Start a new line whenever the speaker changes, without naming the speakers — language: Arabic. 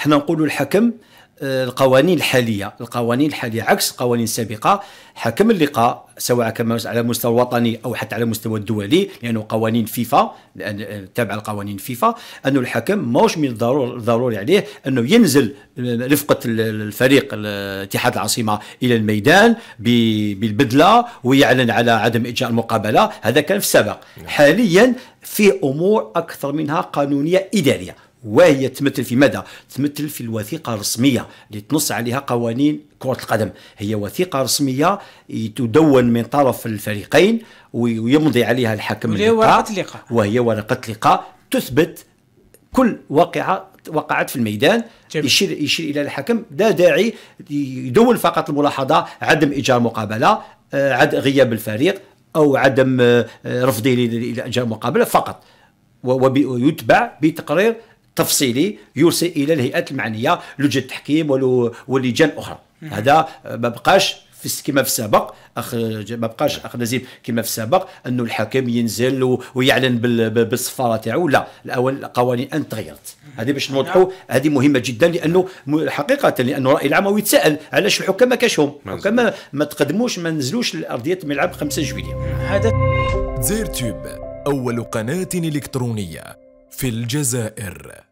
حنا نقولوا الحكم آه، القوانين الحاليه القوانين الحاليه عكس القوانين السابقه حكم اللقاء سواء على مستوى الوطني او حتى على مستوى الدولي لانه قوانين فيفا آه، تابعه لقوانين فيفا انه الحكم ماهوش من الضروري عليه انه ينزل آه، رفقه الفريق اتحاد العاصمه الى الميدان بالبدله ويعلن على عدم اجراء المقابله هذا كان في السابق نعم. حاليا في امور اكثر منها قانونيه اداريه وهي تمثل في ماذا؟ تمثل في الوثيقة الرسمية اللي تنص عليها قوانين كرة القدم هي وثيقة رسمية تدون من طرف الفريقين ويمضي عليها الحكم وهي ورقة لقاء وهي ورقة لقاء تثبت كل واقعة وقعت في الميدان جميل. يشير يشير الى الحكم لا داعي يدون فقط الملاحظه عدم ايجار مقابله آه، عد غياب الفريق او عدم آه، رفضه الى ايجار مقابله فقط ويتبع بتقرير تفصيلي يرسل الى الهيئات المعنيه لجنه التحكيم ولجان اخرى هذا ما بقاش في كما في السابق اخ ما بقاش اخ نزيب كما في السابق انه الحاكم ينزل ويعلن بالصفاره تاعو لا الاول القوانين ان تغيرت هذه باش نوضحوا نعم. هذه مهمه جدا لانه حقيقه لانه الراي العام يتساءل علاش الحكام ما كاش هم الحكام ما تقدموش ما نزلوش لارضيه ملعب 5 جويليه هذا زير تيوب اول قناه الكترونيه في الجزائر